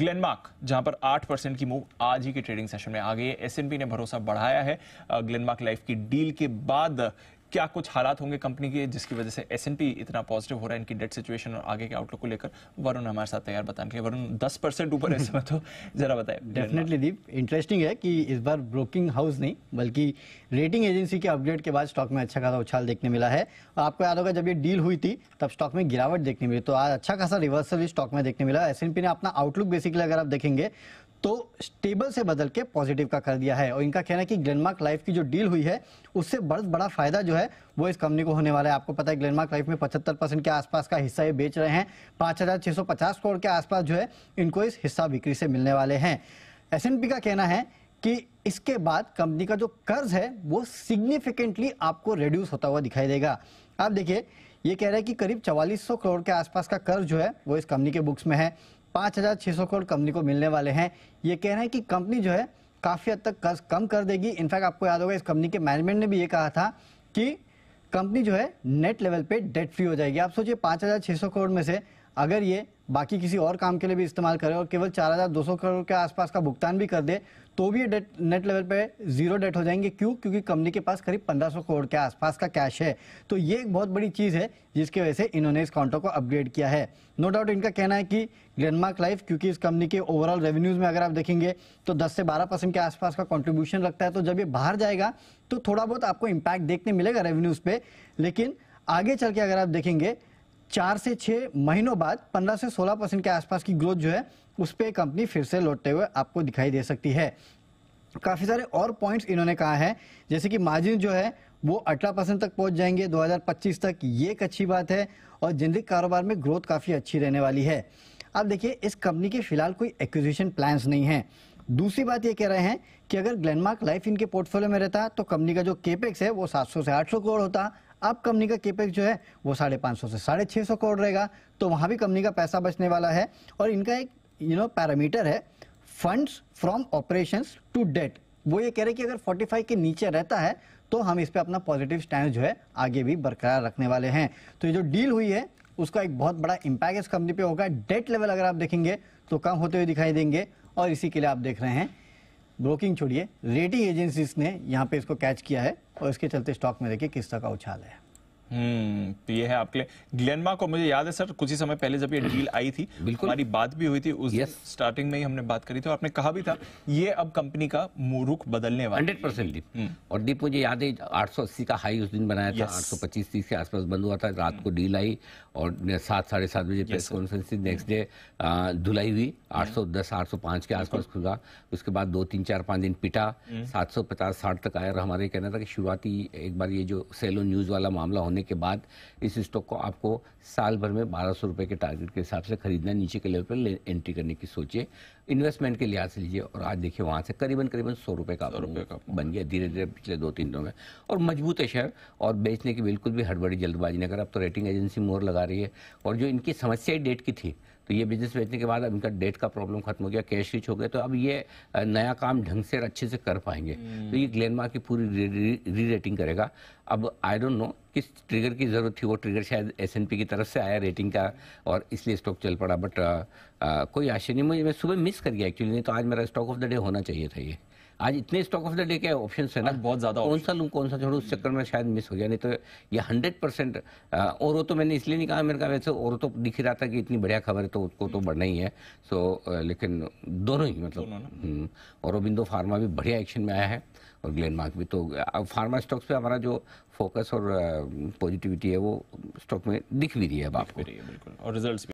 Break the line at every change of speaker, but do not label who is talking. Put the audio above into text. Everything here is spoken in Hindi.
ग्लेनमार्क जहां पर 8 परसेंट की मूव आज ही के ट्रेडिंग सेशन में आ गई है एसएनपी ने भरोसा बढ़ाया है ग्लेनमार्क लाइफ की डील के बाद क्या कुछ हालात होंगे कंपनी के जिसकी वजह से एस इतना पॉजिटिव हो रहा है इनकी डेट सिचुएशन और आगे के आउटलुक को लेकर वरुण हमारे साथ तैयार बताने के लिए वरुण दस
परसेंट ऊपर है समय तो जरा बताए डेफिनेटली दीप इंटरेस्टिंग है कि इस बार ब्रोकिंग हाउस नहीं बल्कि रेटिंग एजेंसी के अपडेट के बाद स्टॉक में अच्छा खासा उछाल देखने मिला है और आपको याद होगा जब ये डील हुई थी तब स्टॉक में गिरावट देखने मिली तो आज अच्छा खासा रिवर्सल भी स्टॉक में देखने मिला एस ने अपना आउटलुक बेसिकली अगर आप देखेंगे तो स्टेबल से बदल के पॉजिटिव का कर दिया है और इनका कहना है कि ग्लेनमार्क लाइफ की जो डील हुई है उससे बहुत बड़ा फायदा जो है वो इस कंपनी को होने वाला है आपको पता है ग्लेनमार्क लाइफ में 75 परसेंट के आसपास का हिस्सा ये बेच रहे हैं 5,650 करोड़ के आसपास जो है इनको इस हिस्सा बिक्री से मिलने वाले हैं एस का कहना है कि इसके बाद कंपनी का जो कर्ज है वो सिग्निफिकेंटली आपको रिड्यूस होता हुआ दिखाई देगा आप देखिए ये कह रहा है कि करीब 4400 करोड़ के आसपास का कर्ज जो है वो इस कंपनी के बुक्स में है पाँच हजार छः सौ करोड़ कंपनी को मिलने वाले हैं ये कह रहे हैं कि कंपनी जो है काफ़ी हद तक कर्ज कम कर देगी इनफैक्ट आपको याद होगा इस कंपनी के मैनेजमेंट ने भी ये कहा था कि कंपनी जो है नेट लेवल पे डेट फ्री हो जाएगी आप सोचिए पाँच हज़ार छः सौ करोड़ में से अगर ये बाकी किसी और काम के लिए भी इस्तेमाल करे और केवल 4,200 करोड़ के आसपास का भुगतान भी कर दे तो भी डेट नेट लेवल पे जीरो डेट हो जाएंगे क्यों क्योंकि कंपनी के पास करीब 1500 करोड़ के आसपास का कैश है तो ये एक बहुत बड़ी चीज़ है जिसकी वजह से इन्होंने इस काउंटर को अपग्रेड किया है नो डाउट इनका कहना है कि ग्लेनमार्क लाइफ क्योंकि इस कंपनी के ओवरऑल रेवेन्यूज़ में अगर आप देखेंगे तो दस से बारह परसेंट के आसपास का कॉन्ट्रीब्यूशन रखता है तो जब ये बाहर जाएगा तो थोड़ा बहुत आपको इम्पैक्ट देखने मिलेगा रेवेन्यूज़ पे लेकिन आगे चल के अगर आप देखेंगे चार से छः महीनों बाद पंद्रह से सोलह परसेंट के आसपास की ग्रोथ जो है उस पर कंपनी फिर से लौटते हुए आपको दिखाई दे सकती है काफ़ी सारे और पॉइंट्स इन्होंने कहा है जैसे कि मार्जिन जो है वो अठारह परसेंट तक पहुंच जाएंगे 2025 तक ये एक अच्छी बात है और जेनरिक कारोबार में ग्रोथ काफ़ी अच्छी रहने वाली है अब देखिए इस कंपनी के फिलहाल कोई एक्विजिशन प्लान्स नहीं है दूसरी बात ये कह रहे हैं कि अगर ग्लेनमार्क लाइफ इनके पोर्टफोलियो में रहता तो कंपनी का जो केपेक्स है वो 700 से 800 करोड़ होता अब कंपनी का केपेक्स जो है वो साढ़े पाँच सौ से साढ़े छः सौ करोड़ रहेगा तो वहाँ भी कंपनी का पैसा बचने वाला है और इनका एक यू नो पैरामीटर है funds from operations to date वो ये कह रहे हैं कि अगर 45 के नीचे रहता है तो हम इस पर अपना पॉजिटिव स्टैंड जो है आगे भी बरकरार रखने वाले हैं तो ये जो डील हुई है उसका एक बहुत बड़ा इम्पैक्ट इस कंपनी पर होगा डेट लेवल अगर आप देखेंगे तो कम होते हुए दिखाई देंगे और इसी के लिए आप देख रहे हैं ब्रोकिंग छोड़िए रेटिंग एजेंसीज ने यहाँ पे इसको कैच किया है और इसके चलते स्टॉक में देखिए किस तरह का उछाल है
हम्म तो ये है आपके लिए ग्लेनमार्क और मुझे याद है सर कुछ ही समय पहले जब ये डील आई थी हमारी बात भी हुई थी उस yes. स्टार्टिंग में ही हमने बात करी थी और आपने कहा भी था ये अब कंपनी का मुरुख बदलने वाला हंड्रेड परसेंट डीप हम्म। और डीप मुझे याद है 880 का हाई उस दिन बनाया था आठ सौ पच्चीस के आसपास बंद हुआ था रात को डील आई और सात साढ़े सात बजे प्रेस कॉन्फ्रेंस थी नेक्स्ट डे धुलाई हुई 810 805 के आसपास खुला उसके बाद दो तीन चार पाँच दिन पिटा हम्म। सात सौ तक आया और हमारे कहना था कि शुरुआती एक बार ये जो सेलो न्यूज़ वाला मामला होने करने के बाद इस स्टॉक को आपको साल भर में बारह सौ के टारगेट के हिसाब से खरीदना नीचे के लेवल पर एंट्री करने की सोचिए इन्वेस्टमेंट के लिहाज से लीजिए और आज देखिए वहाँ से करीबन करीबन सौ रुपये का बन गया धीरे धीरे पिछले दो तीन दिनों में और मजबूत है शेयर और बेचने की बिल्कुल भी हड़बड़ी जल्दबाजी नहीं कर अब तो रेटिंग एजेंसी मोर लगा रही है और जो इनकी समस्या डेट की थी तो ये बिजनेस बेचने के बाद अब इनका डेट का प्रॉब्लम खत्म हो गया कैश रिच हो गया तो अब ये नया काम ढंग से अच्छे से कर पाएंगे तो ये ग्लेनमार्क की पूरी री, री, री रेटिंग करेगा अब आई डोंट नो किस ट्रिगर की ज़रूरत थी वो ट्रिगर शायद एस की तरफ से आया रेटिंग का और इसलिए स्टॉक चल पड़ा बट कोई आशय नहीं मुझे मैं सुबह मिस कर गया एक्चुअली नहीं तो आज मेरा स्टॉक ऑफ द डे होना चाहिए था ये आज इतने स्टॉक ऑफ द डे के ऑप्शन है ना हाँ। बहुत ज्यादा कौन सा लू कौन सा छोड़ू उस चक्कर में शायद मिस हो गया नहीं तो ये हंड्रेड परसेंट और वो तो मैंने इसलिए नहीं कहा मेरे का वैसे और तो दिख रहा था कि इतनी बढ़िया खबर है तो उसको तो बढ़ना ही है सो लेकिन दोनों ही मतलब हम्म, और बिंदो फार्मा भी बढ़िया एक्शन में आया है और ग्लेनमार्क भी तो अब फार्मा स्टॉक्स पे हमारा जो फोकस और पॉजिटिविटी है वो स्टॉक में दिख भी रही है अब आपको और रिजल्ट्स